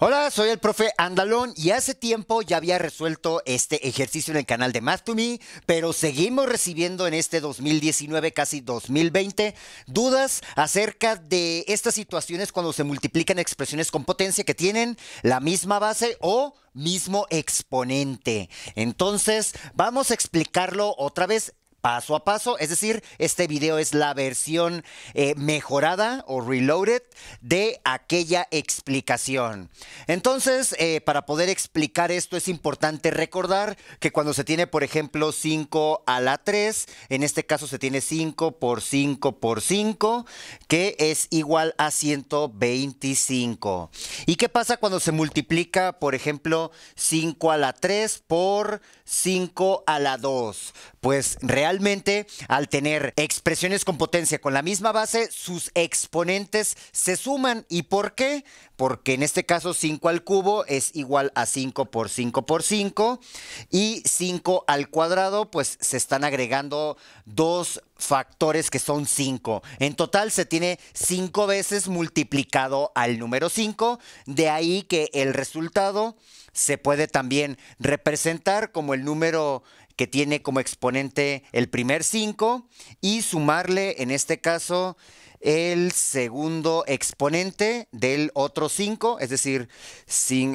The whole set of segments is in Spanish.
Hola, soy el profe Andalón y hace tiempo ya había resuelto este ejercicio en el canal de Math to Me, pero seguimos recibiendo en este 2019, casi 2020, dudas acerca de estas situaciones cuando se multiplican expresiones con potencia que tienen la misma base o mismo exponente. Entonces, vamos a explicarlo otra vez paso a paso. Es decir, este video es la versión eh, mejorada o reloaded de aquella explicación. Entonces, eh, para poder explicar esto es importante recordar que cuando se tiene, por ejemplo, 5 a la 3, en este caso se tiene 5 por 5 por 5, que es igual a 125. ¿Y qué pasa cuando se multiplica, por ejemplo, 5 a la 3 por 5 a la 2? Pues realmente al tener expresiones con potencia con la misma base, sus exponentes se suman. ¿Y por qué? Porque en este caso 5 al cubo es igual a 5 por 5 por 5 y 5 al cuadrado, pues se están agregando dos factores que son 5. En total se tiene 5 veces multiplicado al número 5, de ahí que el resultado se puede también representar como el número que tiene como exponente el primer 5 y sumarle, en este caso, el segundo exponente del otro 5, es decir,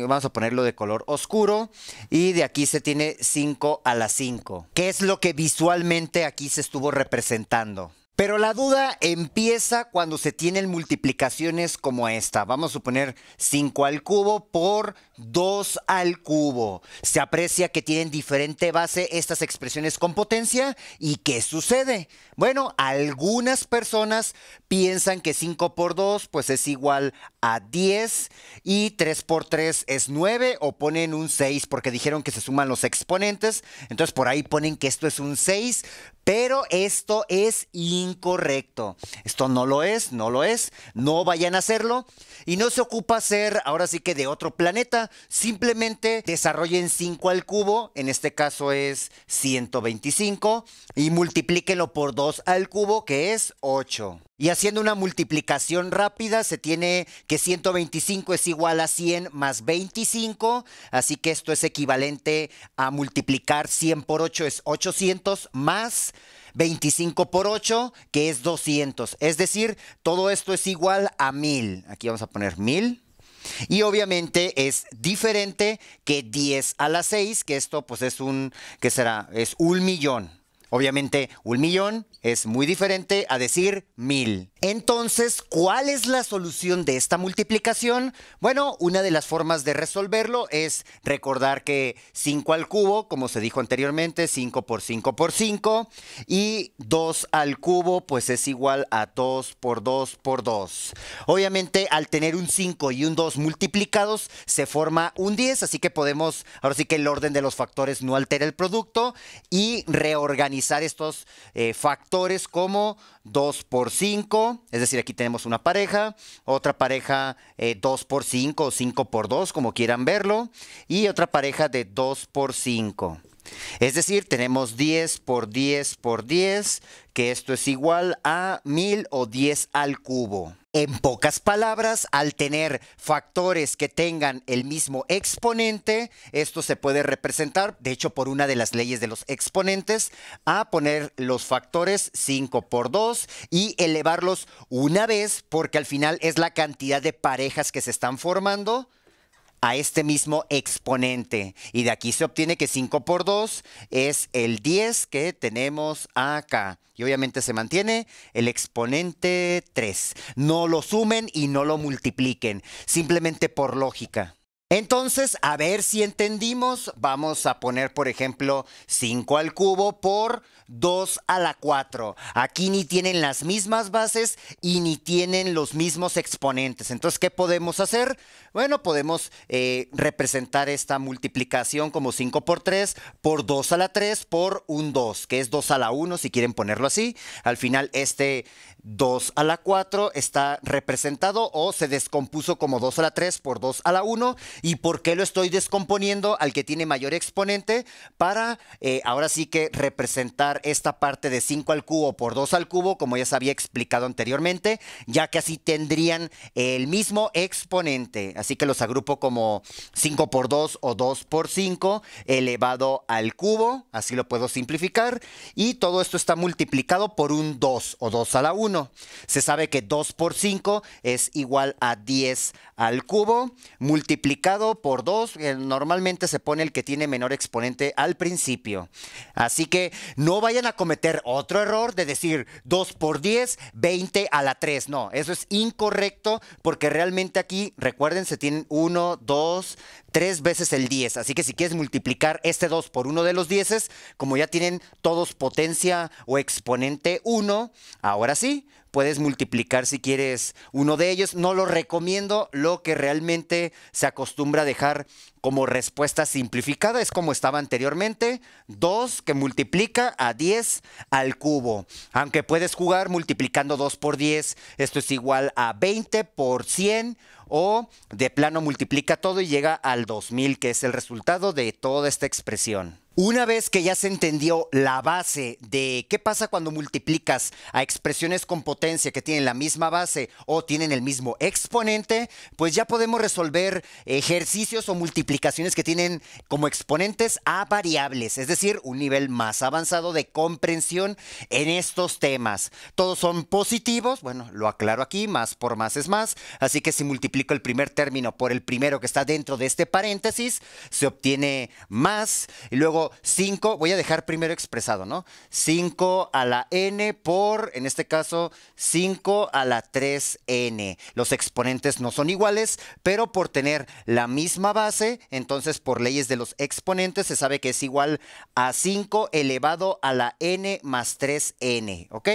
vamos a ponerlo de color oscuro, y de aquí se tiene 5 a la 5. ¿Qué es lo que visualmente aquí se estuvo representando? Pero la duda empieza cuando se tienen multiplicaciones como esta. Vamos a suponer 5 al cubo por 2 al cubo. Se aprecia que tienen diferente base estas expresiones con potencia. ¿Y qué sucede? Bueno, algunas personas piensan que 5 por 2 pues es igual a 10 y 3 por 3 es 9 o ponen un 6 porque dijeron que se suman los exponentes. Entonces por ahí ponen que esto es un 6, pero esto es incorrecto. Esto no lo es, no lo es. No vayan a hacerlo. Y no se ocupa ser ahora sí que de otro planeta. Simplemente desarrollen 5 al cubo. En este caso es 125. Y multiplíquenlo por 2 al cubo, que es 8. Y haciendo una multiplicación rápida, se tiene que 125 es igual a 100 más 25, así que esto es equivalente a multiplicar 100 por 8 es 800 más 25 por 8, que es 200. Es decir, todo esto es igual a 1000. Aquí vamos a poner 1000. Y obviamente es diferente que 10 a la 6, que esto pues es un, que será? Es un millón. Obviamente, un millón es muy diferente a decir mil. Entonces, ¿cuál es la solución de esta multiplicación? Bueno, una de las formas de resolverlo es recordar que 5 al cubo, como se dijo anteriormente, 5 por 5 por 5, y 2 al cubo, pues es igual a 2 por 2 por 2. Obviamente, al tener un 5 y un 2 multiplicados, se forma un 10, así que podemos, ahora sí que el orden de los factores no altera el producto, y reorganizar estos eh, factores como 2 por 5, es decir, aquí tenemos una pareja, otra pareja 2 eh, por 5 o 5 por 2, como quieran verlo, y otra pareja de 2 por 5. Es decir, tenemos 10 por 10 por 10, que esto es igual a 1000 o 10 al cubo. En pocas palabras, al tener factores que tengan el mismo exponente, esto se puede representar, de hecho, por una de las leyes de los exponentes, a poner los factores 5 por 2 y elevarlos una vez, porque al final es la cantidad de parejas que se están formando a este mismo exponente. Y de aquí se obtiene que 5 por 2 es el 10 que tenemos acá. Y obviamente se mantiene el exponente 3. No lo sumen y no lo multipliquen, simplemente por lógica. Entonces, a ver si entendimos, vamos a poner, por ejemplo, 5 al cubo por 2 a la 4. Aquí ni tienen las mismas bases y ni tienen los mismos exponentes. Entonces, ¿qué podemos hacer? Bueno, podemos eh, representar esta multiplicación como 5 por 3 por 2 a la 3 por un 2, que es 2 a la 1, si quieren ponerlo así. Al final, este 2 a la 4 está representado o se descompuso como 2 a la 3 por 2 a la 1 ¿Y por qué lo estoy descomponiendo al que tiene mayor exponente? Para eh, ahora sí que representar esta parte de 5 al cubo por 2 al cubo, como ya se había explicado anteriormente, ya que así tendrían el mismo exponente. Así que los agrupo como 5 por 2 o 2 por 5 elevado al cubo, así lo puedo simplificar, y todo esto está multiplicado por un 2 o 2 a la 1. Se sabe que 2 por 5 es igual a 10 al cubo, multiplicado por 2, eh, normalmente se pone el que tiene menor exponente al principio. Así que no vayan a cometer otro error de decir 2 por 10, 20 a la 3. No, eso es incorrecto porque realmente aquí, recuerden, se tienen 1, 2, 3 veces el 10. Así que si quieres multiplicar este 2 por uno de los 10, como ya tienen todos potencia o exponente 1, ahora sí, puedes multiplicar si quieres uno de ellos. No lo recomiendo, lo que realmente se acostumbra a dejar como respuesta simplificada es como estaba anteriormente, 2 que multiplica a 10 al cubo. Aunque puedes jugar multiplicando 2 por 10, esto es igual a 20 por 100 o de plano multiplica todo y llega al 2000, que es el resultado de toda esta expresión. Una vez que ya se entendió la base de qué pasa cuando multiplicas a expresiones con potencia que tienen la misma base o tienen el mismo exponente, pues ya podemos resolver ejercicios o multiplicaciones que tienen como exponentes a variables, es decir, un nivel más avanzado de comprensión en estos temas. Todos son positivos, bueno, lo aclaro aquí, más por más es más, así que si multiplicas multiplico el primer término por el primero que está dentro de este paréntesis, se obtiene más. Y luego 5, voy a dejar primero expresado, ¿no? 5 a la n por, en este caso, 5 a la 3n. Los exponentes no son iguales, pero por tener la misma base, entonces por leyes de los exponentes se sabe que es igual a 5 elevado a la n más 3n, ¿ok?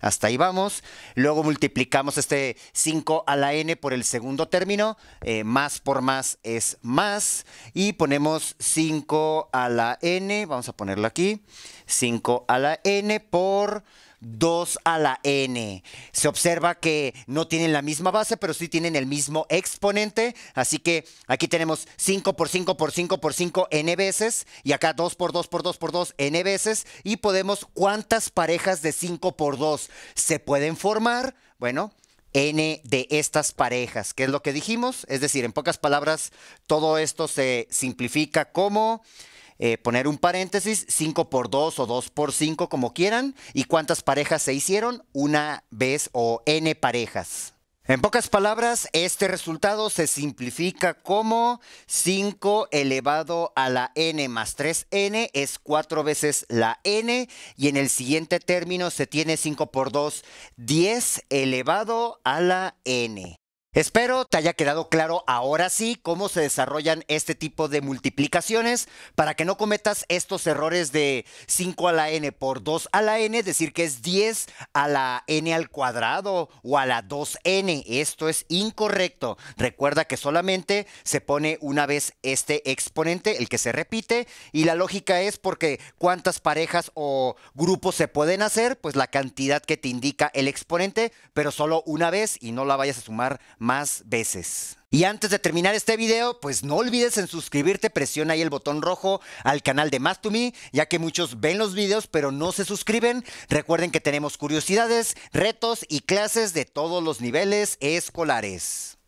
Hasta ahí vamos. Luego multiplicamos este 5 a la n por el segundo segundo término, eh, más por más es más. Y ponemos 5 a la n, vamos a ponerlo aquí, 5 a la n por 2 a la n. Se observa que no tienen la misma base, pero sí tienen el mismo exponente. Así que aquí tenemos 5 por 5 por 5 por 5 n veces. Y acá 2 por 2 por 2 por 2 n veces. Y podemos cuántas parejas de 5 por 2 se pueden formar. Bueno, N de estas parejas, que es lo que dijimos. Es decir, en pocas palabras, todo esto se simplifica como eh, poner un paréntesis, 5 por 2 o 2 por 5, como quieran, y cuántas parejas se hicieron, una vez o N parejas. En pocas palabras, este resultado se simplifica como 5 elevado a la n más 3n es 4 veces la n y en el siguiente término se tiene 5 por 2, 10 elevado a la n. Espero te haya quedado claro ahora sí cómo se desarrollan este tipo de multiplicaciones para que no cometas estos errores de 5 a la n por 2 a la n, es decir que es 10 a la n al cuadrado o a la 2n. Esto es incorrecto. Recuerda que solamente se pone una vez este exponente, el que se repite, y la lógica es porque cuántas parejas o grupos se pueden hacer, pues la cantidad que te indica el exponente, pero solo una vez y no la vayas a sumar más veces. Y antes de terminar este video, pues no olvides en suscribirte, presiona ahí el botón rojo al canal de Más Me, ya que muchos ven los videos pero no se suscriben. Recuerden que tenemos curiosidades, retos y clases de todos los niveles escolares.